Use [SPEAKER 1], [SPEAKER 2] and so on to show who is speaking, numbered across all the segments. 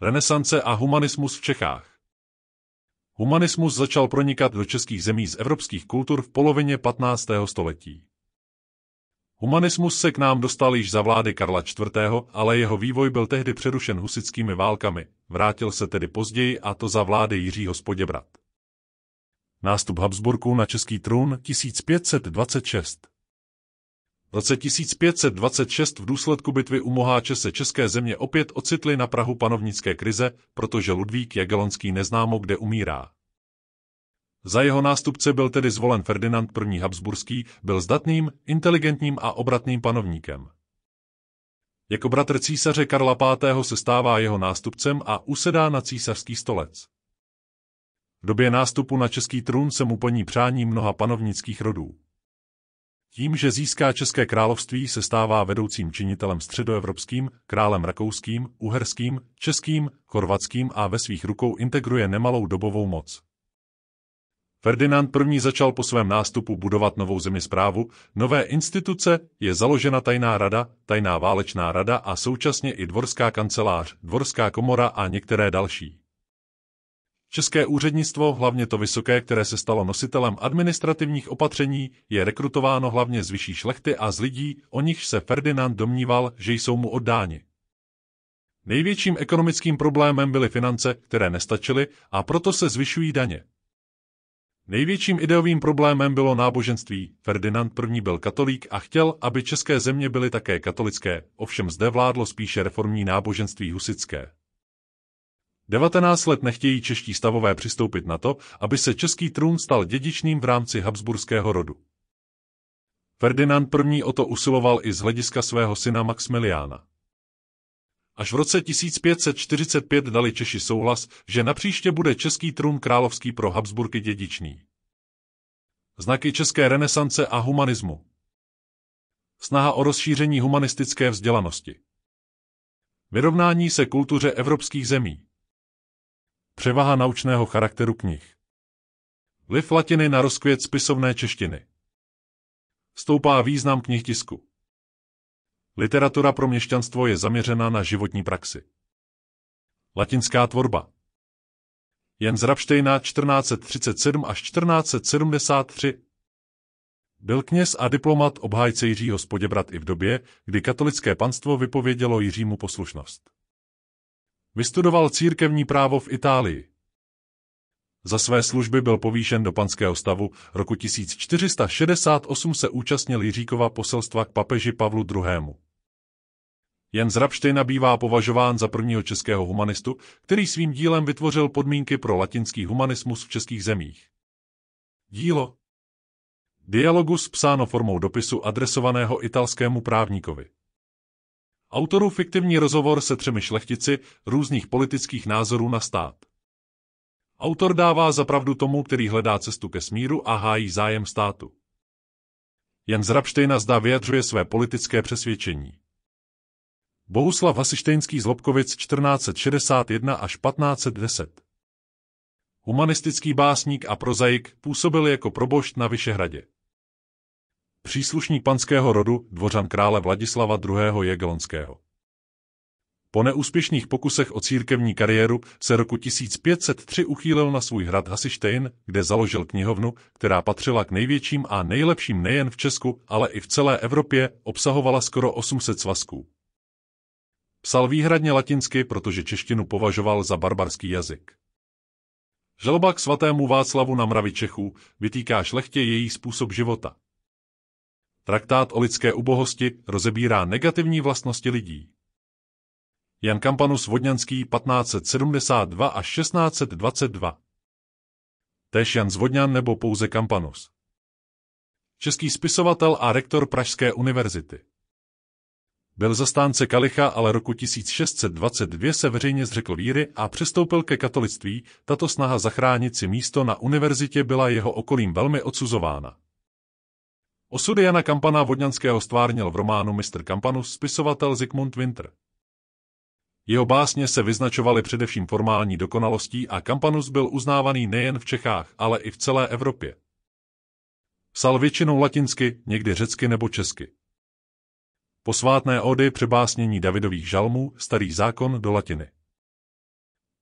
[SPEAKER 1] Renesance a humanismus v Čechách Humanismus začal pronikat do českých zemí z evropských kultur v polovině 15. století. Humanismus se k nám dostal již za vlády Karla IV., ale jeho vývoj byl tehdy přerušen husickými válkami, vrátil se tedy později a to za vlády Jiřího Spoděbrat. Nástup Habsburků na český trůn 1526 v roce 1526 v důsledku bitvy u Moháče se české země opět ocitly na Prahu panovnické krize, protože Ludvík Jagelonský neznámo kde umírá. Za jeho nástupce byl tedy zvolen Ferdinand I. Habsburský, byl zdatným, inteligentním a obratným panovníkem. Jako bratr císaře Karla V. se stává jeho nástupcem a usedá na císařský stolec. V době nástupu na český trůn se mu plní přání mnoha panovnických rodů. Tím, že získá České království, se stává vedoucím činitelem středoevropským, králem rakouským, uherským, českým, chorvatským a ve svých rukou integruje nemalou dobovou moc. Ferdinand I. začal po svém nástupu budovat novou zemi zprávu, nové instituce je založena tajná rada, tajná válečná rada a současně i dvorská kancelář, dvorská komora a některé další. České úřednictvo, hlavně to vysoké, které se stalo nositelem administrativních opatření, je rekrutováno hlavně z vyšší šlechty a z lidí, o nichž se Ferdinand domníval, že jsou mu oddáni. Největším ekonomickým problémem byly finance, které nestačily a proto se zvyšují daně. Největším ideovým problémem bylo náboženství. Ferdinand I. byl katolík a chtěl, aby české země byly také katolické, ovšem zde vládlo spíše reformní náboženství husické. 19 let nechtějí čeští stavové přistoupit na to, aby se český trůn stal dědičným v rámci habsburského rodu. Ferdinand I. o to usiloval i z hlediska svého syna Maximiliána. Až v roce 1545 dali Češi souhlas, že napříště bude český trůn královský pro Habsburky dědičný. Znaky české renesance a humanismu Snaha o rozšíření humanistické vzdělanosti Vyrovnání se kultuře evropských zemí Převaha naučného charakteru knih. Vliv latiny na rozkvět spisovné češtiny. Stoupá význam knih tisku. Literatura pro měšťanstvo je zaměřena na životní praxi. Latinská tvorba. Jens Rapštejna 1437 až 1473 byl kněz a diplomat obhájce Jiřího Spoděbrat i v době, kdy katolické panstvo vypovědělo Jiřímu poslušnost. Vystudoval církevní právo v Itálii. Za své služby byl povýšen do panského stavu. Roku 1468 se účastnil Jiříkova poselstva k papeži Pavlu II. Jan z Rapštejna bývá považován za prvního českého humanistu, který svým dílem vytvořil podmínky pro latinský humanismus v českých zemích. Dílo Dialogus psáno formou dopisu adresovaného italskému právníkovi. Autorů fiktivní rozhovor se třemi šlechtici různých politických názorů na stát. Autor dává zapravdu tomu, který hledá cestu ke smíru a hájí zájem státu. Jan Zrabštejna zdá vyjadřuje své politické přesvědčení. Bohuslav Hasištejnský z Lobkovic 1461 až 1510 Humanistický básník a prozaik působil jako probošt na Vyšehradě příslušník panského rodu, dvořan krále Vladislava II. Jegelonského. Po neúspěšných pokusech o církevní kariéru se roku 1503 uchýlil na svůj hrad Hasištejn, kde založil knihovnu, která patřila k největším a nejlepším nejen v Česku, ale i v celé Evropě, obsahovala skoro 800 svazků. Psal výhradně latinsky, protože češtinu považoval za barbarský jazyk. Žaloba k svatému Václavu na mravi Čechů vytýká šlechtě její způsob života. Traktát o lidské ubohosti rozebírá negativní vlastnosti lidí. Jan Kampanus Vodňanský 1572 až 1622. Tež Jan Zvodňan nebo pouze Kampanus. Český spisovatel a rektor Pražské univerzity. Byl zastánce Kalicha, ale roku 1622 se veřejně zřekl víry a přestoupil ke katolictví. Tato snaha zachránit si místo na univerzitě byla jeho okolím velmi odsuzována. Osud Jana Kampana Vodňanského stvárnil v románu Mr. Kampanus spisovatel Zygmunt Winter. Jeho básně se vyznačovaly především formální dokonalostí a Kampanus byl uznávaný nejen v Čechách, ale i v celé Evropě. Psal většinou latinsky, někdy řecky nebo česky. Posvátné ody přebásnění Davidových žalmů, starý zákon do latiny.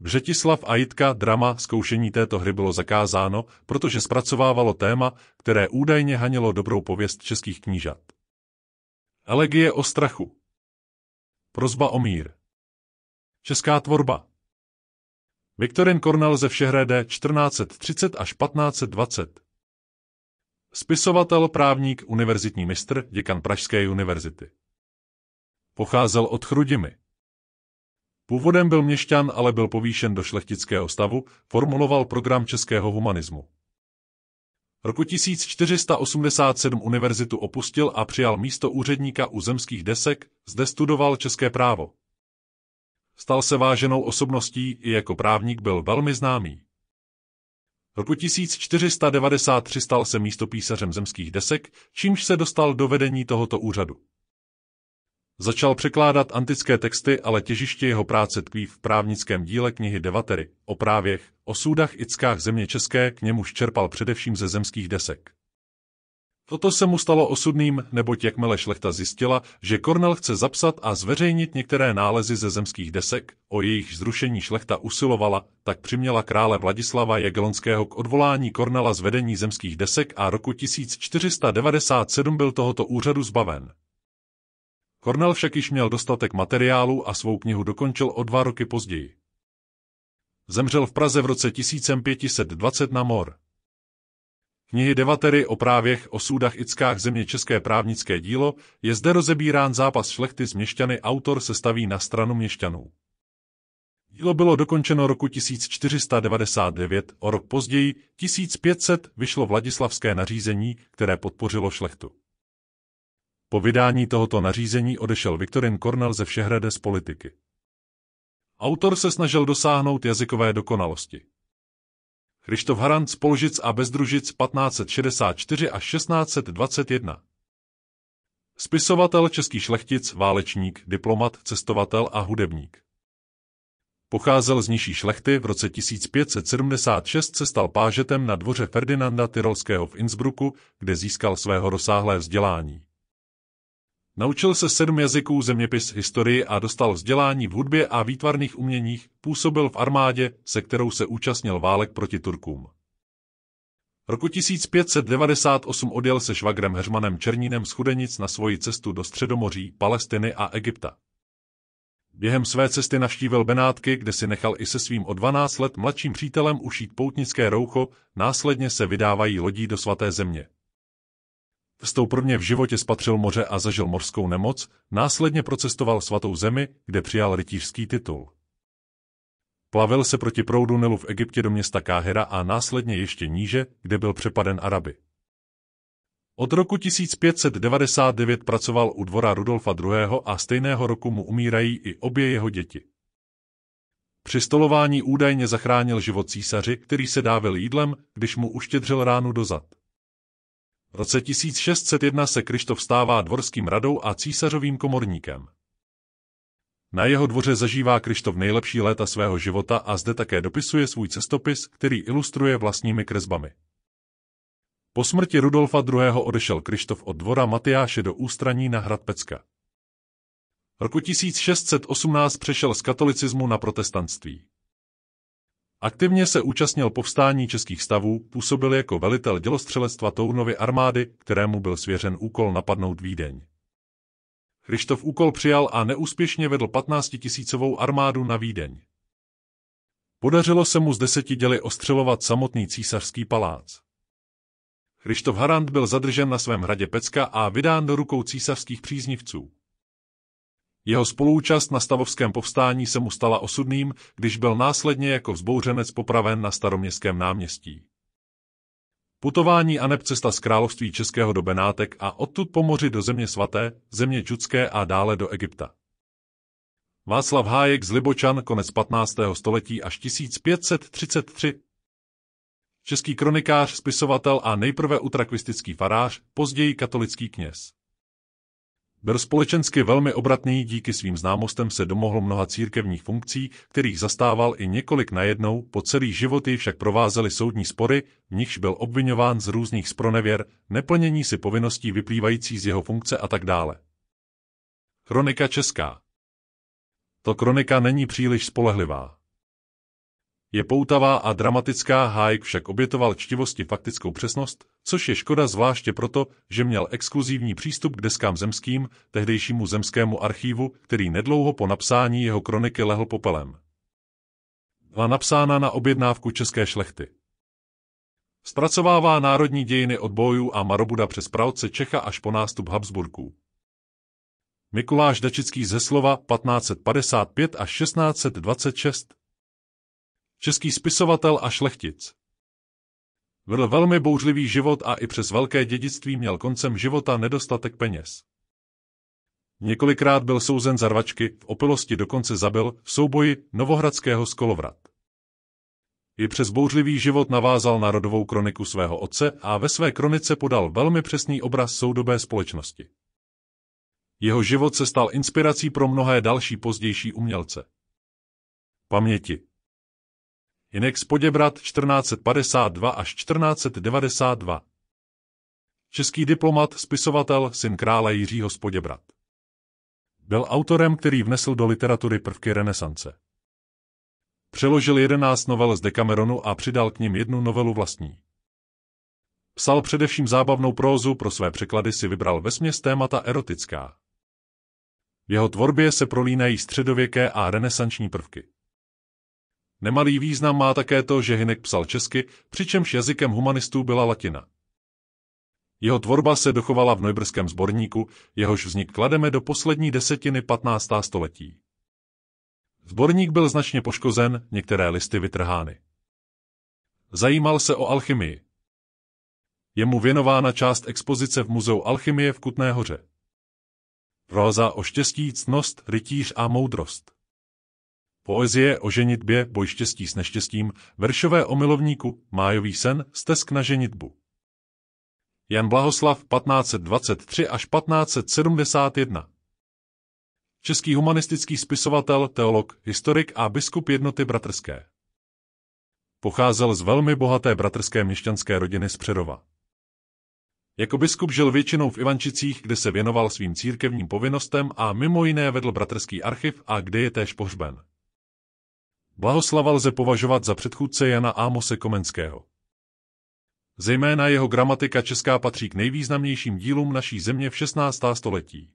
[SPEAKER 1] Břetislav a Jitka drama zkoušení této hry bylo zakázáno, protože zpracovávalo téma, které údajně hanělo dobrou pověst českých knížat. Elegie o strachu. Prozba o mír. Česká tvorba. Viktorin Kornel ze Všehradé 1430 až 1520. Spisovatel, právník, univerzitní mistr, děkan Pražské univerzity. Pocházel od Chrudimi. Původem byl měšťan, ale byl povýšen do šlechtického stavu, formuloval program českého humanismu. Roku 1487 univerzitu opustil a přijal místo úředníka u zemských desek, zde studoval české právo. Stal se váženou osobností i jako právník byl velmi známý. Roku 1493 stal se místopísařem zemských desek, čímž se dostal do vedení tohoto úřadu. Začal překládat antické texty, ale těžiště jeho práce tkví v právnickém díle knihy Devatery, o právěch, o súdách i ckách země české, k němuž čerpal především ze zemských desek. Toto se mu stalo osudným, neboť jakmile šlechta zjistila, že Kornel chce zapsat a zveřejnit některé nálezy ze zemských desek, o jejich zrušení šlechta usilovala, tak přiměla krále Vladislava Jagelonského k odvolání Kornela z vedení zemských desek a roku 1497 byl tohoto úřadu zbaven. Cornell však již měl dostatek materiálu a svou knihu dokončil o dva roky později. Zemřel v Praze v roce 1520 na mor. Knihy Devatery o právěch, osudách ickách země české právnické dílo je zde rozebírán zápas šlechty s měšťany, autor se staví na stranu měšťanů. Dílo bylo dokončeno roku 1499, o rok později 1500 vyšlo vladislavské nařízení, které podpořilo šlechtu. Po vydání tohoto nařízení odešel Viktorin Kornel ze Všehrade z politiky. Autor se snažil dosáhnout jazykové dokonalosti. Krištof Harant z Polžic a Bezdružic 1564 až 1621. Spisovatel český šlechtic, válečník, diplomat, cestovatel a hudebník. Pocházel z nižší šlechty, v roce 1576 se stal pážetem na dvoře Ferdinanda Tyrolského v Innsbrucku, kde získal svého rozsáhlé vzdělání. Naučil se sedm jazyků, zeměpis, historii a dostal vzdělání v hudbě a výtvarných uměních, působil v armádě, se kterou se účastnil válek proti Turkům. Roku 1598 odjel se švagrem Heřmanem Černínem z Chudenic na svoji cestu do Středomoří, Palestiny a Egypta. Během své cesty navštívil Benátky, kde si nechal i se svým o 12 let mladším přítelem ušít poutnické roucho, následně se vydávají lodí do svaté země prvně v životě spatřil moře a zažil morskou nemoc, následně procestoval svatou zemi, kde přijal rytířský titul. Plavil se proti proudu Nilu v Egyptě do města Káhera a následně ještě níže, kde byl přepaden Araby. Od roku 1599 pracoval u dvora Rudolfa II. a stejného roku mu umírají i obě jeho děti. Při stolování údajně zachránil život císaři, který se dávil jídlem, když mu uštědřil ránu dozad. V roce 1601 se Krištof stává dvorským radou a císařovým komorníkem. Na jeho dvoře zažívá Krištof nejlepší léta svého života a zde také dopisuje svůj cestopis, který ilustruje vlastními kresbami. Po smrti Rudolfa II. odešel Krištof od dvora Matyáše do ústraní na hrad Pecka. Roku 1618 přešel z katolicismu na protestantství. Aktivně se účastnil povstání českých stavů, působil jako velitel dělostřelectva Tournovy armády, kterému byl svěřen úkol napadnout Vídeň. Krištof úkol přijal a neúspěšně vedl 15-tisícovou armádu na Vídeň. Podařilo se mu z deseti děli ostřelovat samotný císařský palác. Krištof Harant byl zadržen na svém hradě Pecka a vydán do rukou císařských příznivců. Jeho spolúčast na stavovském povstání se mu stala osudným, když byl následně jako vzbouřenec popraven na staroměstském náměstí. Putování a cesta z království Českého do Benátek a odtud po moři do země svaté, země Čudské a dále do Egypta. Václav Hájek z Libočan konec 15. století až 1533 Český kronikář, spisovatel a nejprve utrakvistický farář, později katolický kněz. Byl společensky velmi obratný, díky svým známostem se domohl mnoha církevních funkcí, kterých zastával i několik najednou, po celý život ji však provázely soudní spory, v nichž byl obvinován z různých spronevěr, neplnění si povinností vyplývající z jeho funkce a tak dále. Kronika česká To kronika není příliš spolehlivá. Je poutavá a dramatická, Hájek však obětoval čtivosti faktickou přesnost, což je škoda zvláště proto, že měl exkluzivní přístup k deskám zemským, tehdejšímu zemskému archívu, který nedlouho po napsání jeho kroniky lehl popelem. Byla napsána na objednávku české šlechty. Zpracovává národní dějiny od bojů a Marobuda přes pravce Čecha až po nástup Habsburků. Mikuláš Dačický ze slova 1555 až 1626 Český spisovatel a šlechtic Vedl velmi bouřlivý život a i přes velké dědictví měl koncem života nedostatek peněz. Několikrát byl souzen za rvačky, v opilosti dokonce zabil v souboji novohradského skolovrat. I přes bouřlivý život navázal na rodovou kroniku svého otce a ve své kronice podal velmi přesný obraz soudobé společnosti. Jeho život se stal inspirací pro mnohé další pozdější umělce. Paměti z Poděbrat 1452 až 1492. Český diplomat, spisovatel, syn krále Jiřího z Poděbrat. Byl autorem, který vnesl do literatury prvky renesance. Přeložil jedenáct novel z Dekameronu a přidal k nim jednu novelu vlastní. Psal především zábavnou prózu, pro své překlady si vybral vesměs témata erotická. V jeho tvorbě se prolínají středověké a renesanční prvky. Nemalý význam má také to, že Hinek psal česky, přičemž jazykem humanistů byla latina. Jeho tvorba se dochovala v Neubrském sborníku, jehož vznik klademe do poslední desetiny 15. století. Zborník byl značně poškozen, některé listy vytrhány. Zajímal se o alchymii. Je mu věnována část expozice v Muzeu alchymie v Kutné hoře. Proza o štěstí, cnost, rytíř a moudrost. Poezie o ženitbě, boj štěstí s neštěstím, veršové o milovníku, májový sen, stesk na ženitbu. Jan Blahoslav 1523 až 1571 Český humanistický spisovatel, teolog, historik a biskup jednoty bratrské. Pocházel z velmi bohaté bratrské měšťanské rodiny z Přerova. Jako biskup žil většinou v Ivančicích, kde se věnoval svým církevním povinnostem a mimo jiné vedl bratrský archiv a kde je též pohřben. Blahoslava lze považovat za předchůdce Jana Ámose Komenského. Zejména jeho gramatika česká patří k nejvýznamnějším dílům naší země v 16. století.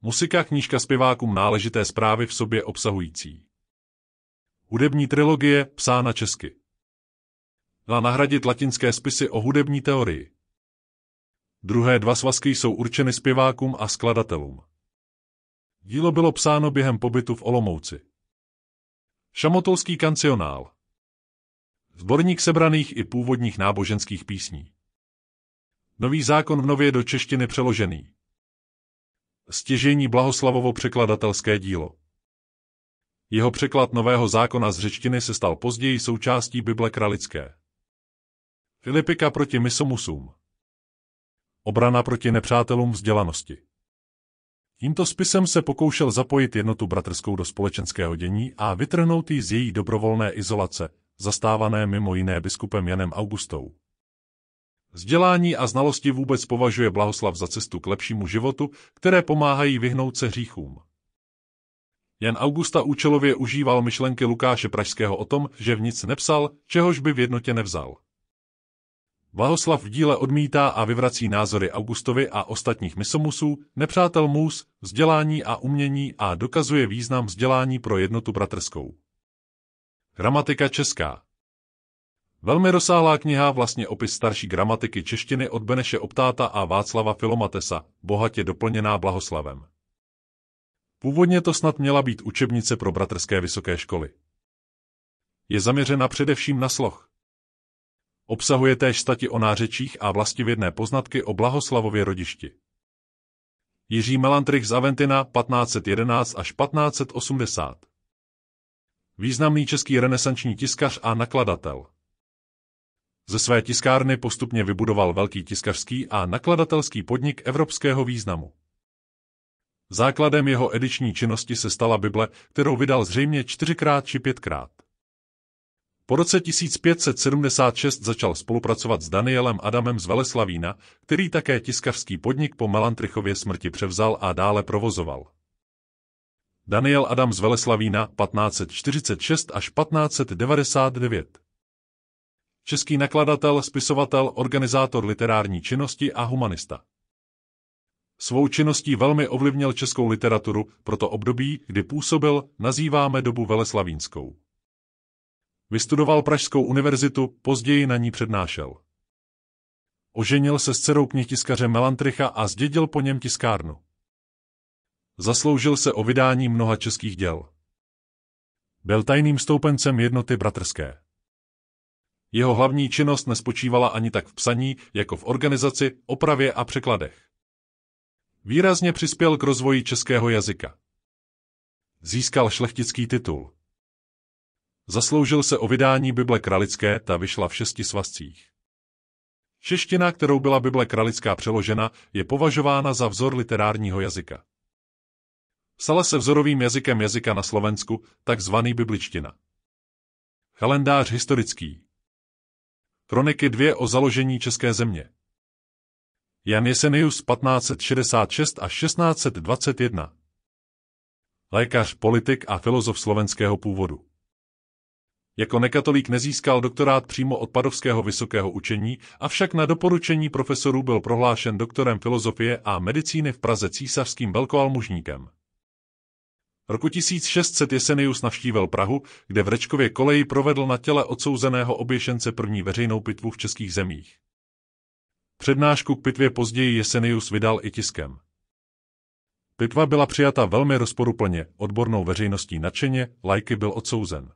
[SPEAKER 1] Musika knížka zpěvákům náležité zprávy v sobě obsahující. Hudební trilogie psána česky. Na nahradit latinské spisy o hudební teorii. Druhé dva svazky jsou určeny zpěvákům a skladatelům. Dílo bylo psáno během pobytu v Olomouci. Šamotolský kancionál. Zborník sebraných i původních náboženských písní. Nový zákon v nově do češtiny přeložený. Stěžení Blahoslavovo překladatelské dílo. Jeho překlad nového zákona z řečtiny se stal později součástí Bible kralické. Filipika proti misomusům. Obrana proti nepřátelům vzdělanosti. Tímto spisem se pokoušel zapojit jednotu bratrskou do společenského dění a vytrhnout ji z její dobrovolné izolace, zastávané mimo jiné biskupem Janem Augustou. Vzdělání a znalosti vůbec považuje blahoslav za cestu k lepšímu životu, které pomáhají vyhnout se hříchům. Jan Augusta účelově užíval myšlenky Lukáše Pražského o tom, že v nic nepsal, čehož by v jednotě nevzal. Vahoslav v díle odmítá a vyvrací názory Augustovi a ostatních misomusů, nepřátel mus, vzdělání a umění a dokazuje význam vzdělání pro jednotu bratrskou. Gramatika česká Velmi rozsáhlá kniha vlastně opis starší gramatiky češtiny od Beneše Optáta a Václava Filomatesa, bohatě doplněná Blahoslavem. Původně to snad měla být učebnice pro bratrské vysoké školy. Je zaměřena především na sloh. Obsahuje též stati o nářečích a vlastivědné poznatky o Blahoslavově rodišti. Jiří Melantrich z Aventina 1511 až 1580 Významný český renesanční tiskař a nakladatel. Ze své tiskárny postupně vybudoval velký tiskařský a nakladatelský podnik evropského významu. Základem jeho ediční činnosti se stala Bible, kterou vydal zřejmě čtyřikrát či pětkrát. Po roce 1576 začal spolupracovat s Danielem Adamem z Veleslavína, který také tiskařský podnik po Melantrichově smrti převzal a dále provozoval. Daniel Adam z Veleslavína 1546 až 1599 Český nakladatel, spisovatel, organizátor literární činnosti a humanista. Svou činností velmi ovlivnil českou literaturu, proto období, kdy působil, nazýváme dobu Veleslavínskou. Vystudoval Pražskou univerzitu, později na ní přednášel. Oženil se s dcerou knihtiskaře Melantricha a zdědil po něm tiskárnu. Zasloužil se o vydání mnoha českých děl. Byl tajným stoupencem jednoty bratrské. Jeho hlavní činnost nespočívala ani tak v psaní, jako v organizaci, opravě a překladech. Výrazně přispěl k rozvoji českého jazyka. Získal šlechtický titul. Zasloužil se o vydání Bible kralické, ta vyšla v šesti svazcích. Čeština, kterou byla Bible kralická přeložena, je považována za vzor literárního jazyka. Stala se vzorovým jazykem jazyka na Slovensku, takzvaný bibličtina. Kalendář historický Kroniky dvě o založení České země Jan Jesenius 1566 až 1621 Lékař, politik a filozof slovenského původu jako nekatolík nezískal doktorát přímo od Padovského vysokého učení, avšak na doporučení profesorů byl prohlášen doktorem filozofie a medicíny v Praze císařským velkoalmužníkem. Roku 1600 Jesenius navštívil Prahu, kde v Rečkově koleji provedl na těle odsouzeného oběšence první veřejnou pitvu v českých zemích. Přednášku k pitvě později Jesenius vydal i tiskem. Pitva byla přijata velmi rozporuplně, odbornou veřejností nadšeně, lajky byl odsouzen.